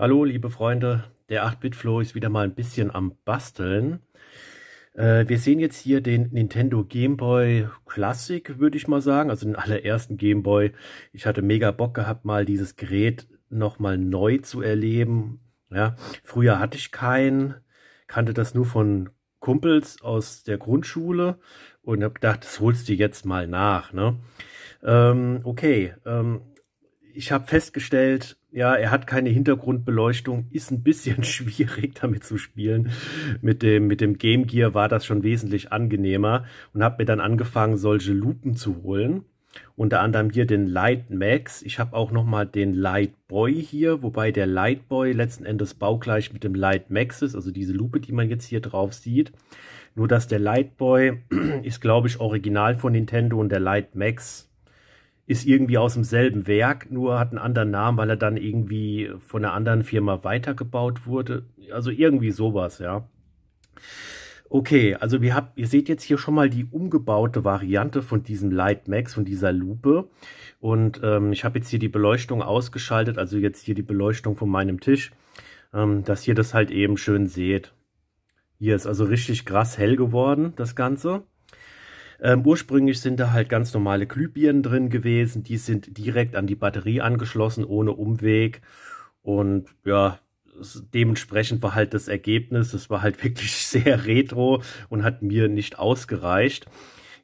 Hallo, liebe Freunde, der 8-Bit-Flow ist wieder mal ein bisschen am Basteln. Äh, wir sehen jetzt hier den Nintendo Game Boy Classic, würde ich mal sagen, also den allerersten Game Boy. Ich hatte mega Bock gehabt, mal dieses Gerät nochmal neu zu erleben. Ja, früher hatte ich keinen, kannte das nur von Kumpels aus der Grundschule und habe gedacht, das holst du jetzt mal nach. Ne? Ähm, okay, ähm, ich habe festgestellt, ja, er hat keine Hintergrundbeleuchtung, ist ein bisschen schwierig damit zu spielen. Mit dem, mit dem Game Gear war das schon wesentlich angenehmer und habe mir dann angefangen, solche Lupen zu holen. Unter anderem hier den Light Max. Ich habe auch nochmal den Light Boy hier, wobei der Light Boy letzten Endes baugleich mit dem Light Max ist, also diese Lupe, die man jetzt hier drauf sieht. Nur dass der Light Boy ist, glaube ich, original von Nintendo und der Light Max ist irgendwie aus demselben Werk, nur hat einen anderen Namen, weil er dann irgendwie von einer anderen Firma weitergebaut wurde. Also irgendwie sowas, ja. Okay, also wir hab, ihr seht jetzt hier schon mal die umgebaute Variante von diesem Light Max, von dieser Lupe. Und ähm, ich habe jetzt hier die Beleuchtung ausgeschaltet, also jetzt hier die Beleuchtung von meinem Tisch, ähm, dass ihr das halt eben schön seht. Hier ist also richtig krass hell geworden, das Ganze. Ähm, ursprünglich sind da halt ganz normale Glühbirnen drin gewesen. Die sind direkt an die Batterie angeschlossen, ohne Umweg. Und ja, dementsprechend war halt das Ergebnis, es war halt wirklich sehr retro und hat mir nicht ausgereicht.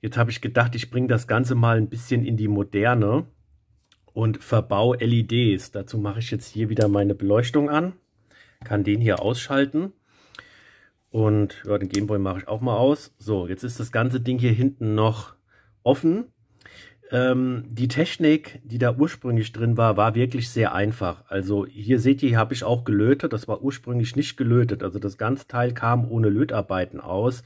Jetzt habe ich gedacht, ich bringe das Ganze mal ein bisschen in die Moderne und verbau LEDs. Dazu mache ich jetzt hier wieder meine Beleuchtung an, kann den hier ausschalten. Und ja, den Gameboy mache ich auch mal aus. So, jetzt ist das ganze Ding hier hinten noch offen. Ähm, die Technik, die da ursprünglich drin war, war wirklich sehr einfach. Also hier seht ihr, hier habe ich auch gelötet. Das war ursprünglich nicht gelötet. Also das ganze Teil kam ohne Lötarbeiten aus.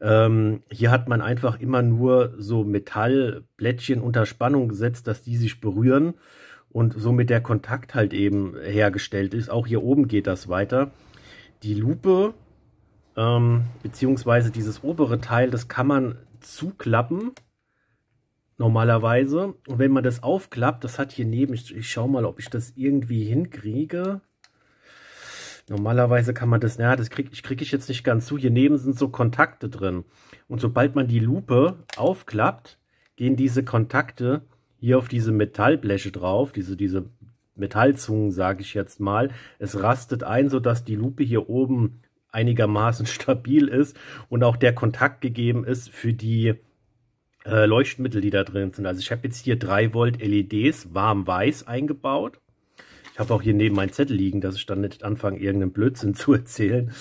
Ähm, hier hat man einfach immer nur so Metallblättchen unter Spannung gesetzt, dass die sich berühren und somit der Kontakt halt eben hergestellt ist. Auch hier oben geht das weiter. Die Lupe ähm, beziehungsweise dieses obere Teil, das kann man zuklappen, normalerweise. Und wenn man das aufklappt, das hat hier neben, ich, ich schaue mal, ob ich das irgendwie hinkriege. Normalerweise kann man das, naja, das kriege krieg ich jetzt nicht ganz zu. Hier neben sind so Kontakte drin. Und sobald man die Lupe aufklappt, gehen diese Kontakte hier auf diese Metallbleche drauf, diese, diese Metallzungen, sage ich jetzt mal. Es rastet ein, sodass die Lupe hier oben einigermaßen stabil ist und auch der Kontakt gegeben ist für die äh, Leuchtmittel, die da drin sind. Also ich habe jetzt hier 3 Volt LEDs warm weiß eingebaut. Ich habe auch hier neben meinen Zettel liegen, dass ich dann nicht anfange, irgendeinen Blödsinn zu erzählen.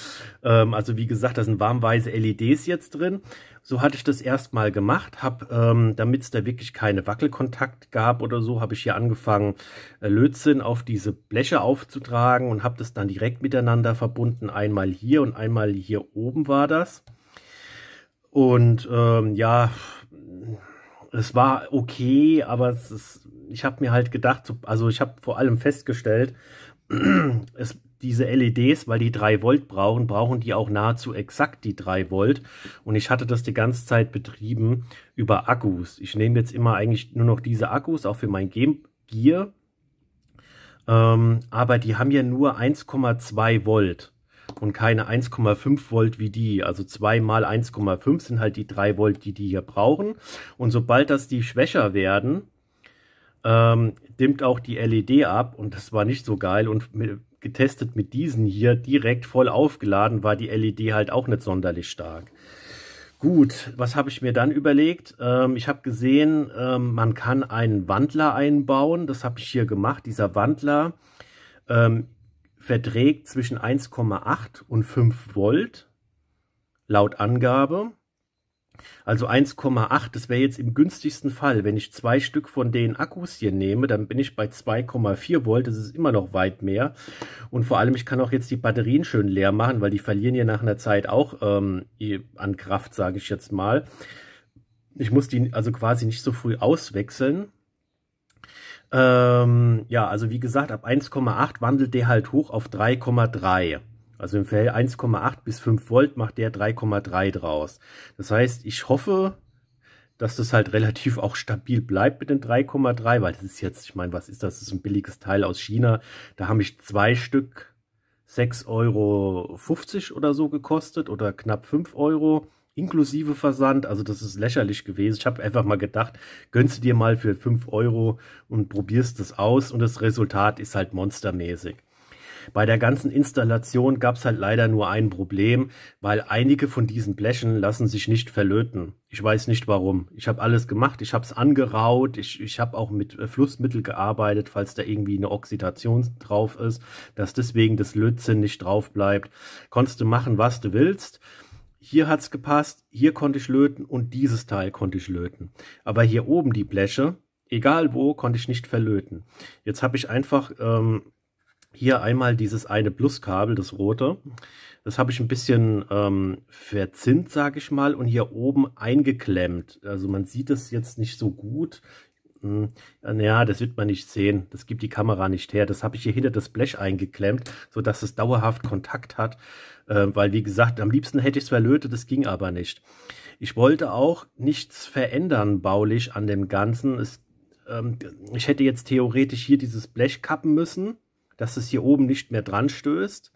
Ähm, also wie gesagt, da sind warmweiße LEDs jetzt drin. So hatte ich das erstmal gemacht, habe, ähm, damit es da wirklich keine Wackelkontakt gab oder so, habe ich hier angefangen, äh, Lötzinn auf diese Bleche aufzutragen und habe das dann direkt miteinander verbunden. Einmal hier und einmal hier oben war das. Und ähm, ja, es war okay, aber es ist, ich habe mir halt gedacht, also ich habe vor allem festgestellt, es diese LEDs, weil die 3 Volt brauchen, brauchen die auch nahezu exakt die 3 Volt. Und ich hatte das die ganze Zeit betrieben über Akkus. Ich nehme jetzt immer eigentlich nur noch diese Akkus, auch für mein Game Gear. Ähm, aber die haben ja nur 1,2 Volt und keine 1,5 Volt wie die. Also 2 mal 1,5 sind halt die 3 Volt, die die hier brauchen. Und sobald das die schwächer werden, ähm, dimmt auch die LED ab und das war nicht so geil. Und mit, getestet mit diesen hier direkt voll aufgeladen, war die LED halt auch nicht sonderlich stark. Gut, was habe ich mir dann überlegt? Ähm, ich habe gesehen, ähm, man kann einen Wandler einbauen. Das habe ich hier gemacht. Dieser Wandler ähm, verträgt zwischen 1,8 und 5 Volt laut Angabe. Also 1,8, das wäre jetzt im günstigsten Fall. Wenn ich zwei Stück von den Akkus hier nehme, dann bin ich bei 2,4 Volt. Das ist immer noch weit mehr. Und vor allem, ich kann auch jetzt die Batterien schön leer machen, weil die verlieren ja nach einer Zeit auch ähm, an Kraft, sage ich jetzt mal. Ich muss die also quasi nicht so früh auswechseln. Ähm, ja, also wie gesagt, ab 1,8 wandelt der halt hoch auf 3,3. Also im Verhältnis 1,8 bis 5 Volt macht der 3,3 draus. Das heißt, ich hoffe, dass das halt relativ auch stabil bleibt mit den 3,3, weil das ist jetzt, ich meine, was ist das? Das ist ein billiges Teil aus China. Da haben ich zwei Stück 6,50 Euro oder so gekostet oder knapp 5 Euro inklusive Versand. Also das ist lächerlich gewesen. Ich habe einfach mal gedacht, gönnst du dir mal für 5 Euro und probierst das aus und das Resultat ist halt monstermäßig. Bei der ganzen Installation gab es halt leider nur ein Problem, weil einige von diesen Blechen lassen sich nicht verlöten. Ich weiß nicht warum. Ich habe alles gemacht, ich habe es angeraut, ich, ich habe auch mit äh, Flussmittel gearbeitet, falls da irgendwie eine Oxidation drauf ist, dass deswegen das Lötzinn nicht drauf bleibt. Konntest du machen, was du willst hier hat's gepasst, hier konnte ich löten und dieses Teil konnte ich löten. Aber hier oben die Bleche, egal wo, konnte ich nicht verlöten. Jetzt habe ich einfach ähm, hier einmal dieses eine Pluskabel, das rote. Das habe ich ein bisschen ähm, verzinnt, sage ich mal, und hier oben eingeklemmt. Also man sieht es jetzt nicht so gut. Hm, naja, das wird man nicht sehen. Das gibt die Kamera nicht her. Das habe ich hier hinter das Blech eingeklemmt, sodass es dauerhaft Kontakt hat. Äh, weil, wie gesagt, am liebsten hätte ich es verlötet, das ging aber nicht. Ich wollte auch nichts verändern baulich an dem Ganzen. Es, ähm, ich hätte jetzt theoretisch hier dieses Blech kappen müssen dass es hier oben nicht mehr dran stößt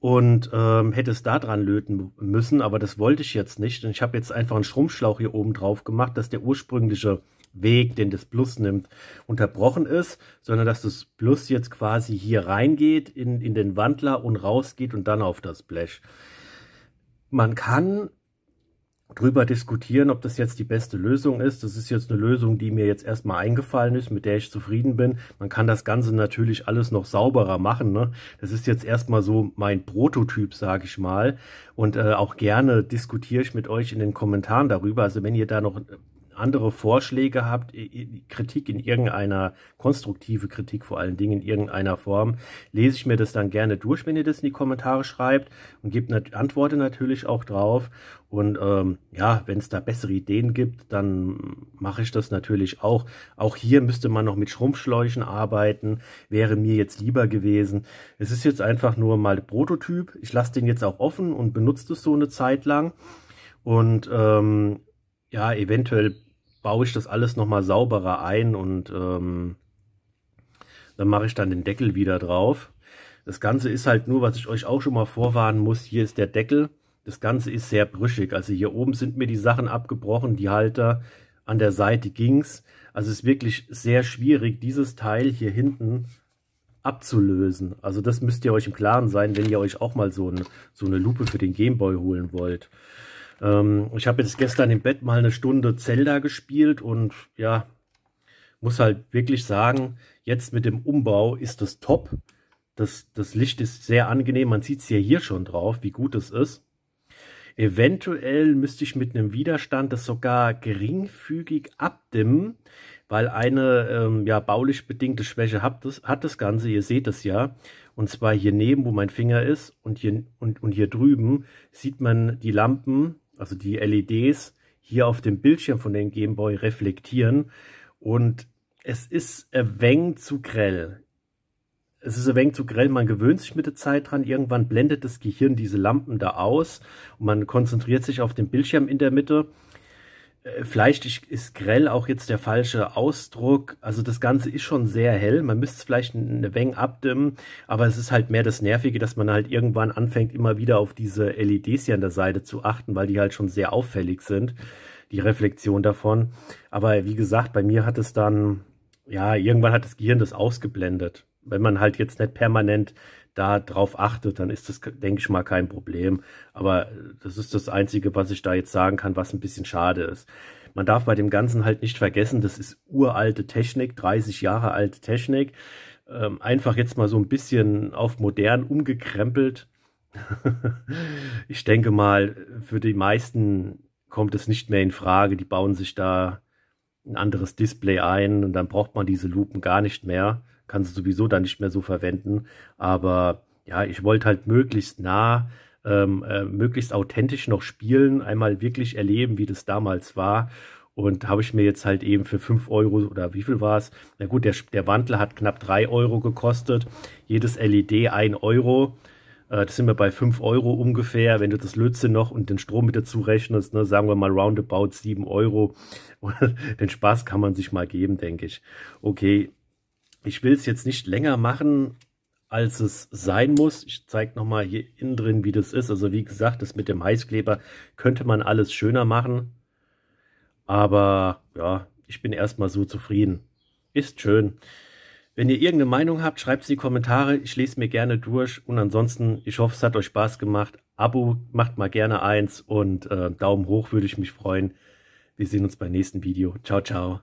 und ähm, hätte es da dran löten müssen, aber das wollte ich jetzt nicht. Und ich habe jetzt einfach einen Schrumpfschlauch hier oben drauf gemacht, dass der ursprüngliche Weg, den das Plus nimmt, unterbrochen ist, sondern dass das Plus jetzt quasi hier reingeht in, in den Wandler und rausgeht und dann auf das Blech. Man kann drüber diskutieren, ob das jetzt die beste Lösung ist. Das ist jetzt eine Lösung, die mir jetzt erstmal eingefallen ist, mit der ich zufrieden bin. Man kann das Ganze natürlich alles noch sauberer machen. Ne? Das ist jetzt erstmal so mein Prototyp, sage ich mal. Und äh, auch gerne diskutiere ich mit euch in den Kommentaren darüber. Also wenn ihr da noch andere Vorschläge habt, Kritik in irgendeiner, konstruktive Kritik vor allen Dingen in irgendeiner Form, lese ich mir das dann gerne durch, wenn ihr das in die Kommentare schreibt und gebt nat Antworten natürlich auch drauf. Und ähm, ja, wenn es da bessere Ideen gibt, dann mache ich das natürlich auch. Auch hier müsste man noch mit Schrumpfschläuchen arbeiten, wäre mir jetzt lieber gewesen. Es ist jetzt einfach nur mal Prototyp. Ich lasse den jetzt auch offen und benutze das so eine Zeit lang. Und ähm, ja, eventuell baue ich das alles nochmal sauberer ein und ähm, dann mache ich dann den Deckel wieder drauf. Das Ganze ist halt nur, was ich euch auch schon mal vorwarnen muss, hier ist der Deckel. Das Ganze ist sehr brüchig. Also hier oben sind mir die Sachen abgebrochen, die Halter. An der Seite ging's. Also es ist wirklich sehr schwierig, dieses Teil hier hinten abzulösen. Also das müsst ihr euch im Klaren sein, wenn ihr euch auch mal so, ein, so eine Lupe für den Gameboy holen wollt. Ähm, ich habe jetzt gestern im Bett mal eine Stunde Zelda gespielt und ja, muss halt wirklich sagen, jetzt mit dem Umbau ist das top. Das, das Licht ist sehr angenehm. Man sieht es ja hier schon drauf, wie gut es ist. Eventuell müsste ich mit einem Widerstand das sogar geringfügig abdimmen, weil eine ähm, ja, baulich bedingte Schwäche hat das, hat das Ganze. Ihr seht es ja. Und zwar hier neben, wo mein Finger ist und hier, und, und hier drüben sieht man die Lampen also die LEDs hier auf dem Bildschirm von dem Game Boy reflektieren und es ist ein wenig zu grell. Es ist ein wenig zu grell, man gewöhnt sich mit der Zeit dran, irgendwann blendet das Gehirn diese Lampen da aus und man konzentriert sich auf den Bildschirm in der Mitte vielleicht äh, ist grell auch jetzt der falsche Ausdruck. Also das Ganze ist schon sehr hell. Man müsste es vielleicht eine Weng abdimmen, aber es ist halt mehr das Nervige, dass man halt irgendwann anfängt, immer wieder auf diese LEDs hier an der Seite zu achten, weil die halt schon sehr auffällig sind, die Reflexion davon. Aber wie gesagt, bei mir hat es dann, ja, irgendwann hat das Gehirn das ausgeblendet. Wenn man halt jetzt nicht permanent da drauf achtet, dann ist das, denke ich mal, kein Problem. Aber das ist das Einzige, was ich da jetzt sagen kann, was ein bisschen schade ist. Man darf bei dem Ganzen halt nicht vergessen, das ist uralte Technik, 30 Jahre alte Technik. Ähm, einfach jetzt mal so ein bisschen auf modern umgekrempelt. ich denke mal, für die meisten kommt es nicht mehr in Frage. Die bauen sich da ein anderes Display ein und dann braucht man diese Lupen gar nicht mehr kannst du sowieso dann nicht mehr so verwenden. Aber ja, ich wollte halt möglichst nah, ähm, äh, möglichst authentisch noch spielen, einmal wirklich erleben, wie das damals war. Und habe ich mir jetzt halt eben für 5 Euro oder wie viel war es? Na gut, der, der Wandler hat knapp 3 Euro gekostet. Jedes LED 1 Euro. Äh, das sind wir bei 5 Euro ungefähr. Wenn du das Lötzinn noch und den Strom mit dazu rechnest, ne, sagen wir mal roundabout 7 Euro. den Spaß kann man sich mal geben, denke ich. Okay, ich will es jetzt nicht länger machen, als es sein muss. Ich zeige nochmal hier innen drin, wie das ist. Also wie gesagt, das mit dem Heißkleber könnte man alles schöner machen. Aber ja, ich bin erstmal so zufrieden. Ist schön. Wenn ihr irgendeine Meinung habt, schreibt sie in die Kommentare. Ich lese mir gerne durch. Und ansonsten, ich hoffe, es hat euch Spaß gemacht. Abo macht mal gerne eins und äh, Daumen hoch würde ich mich freuen. Wir sehen uns beim nächsten Video. Ciao, ciao.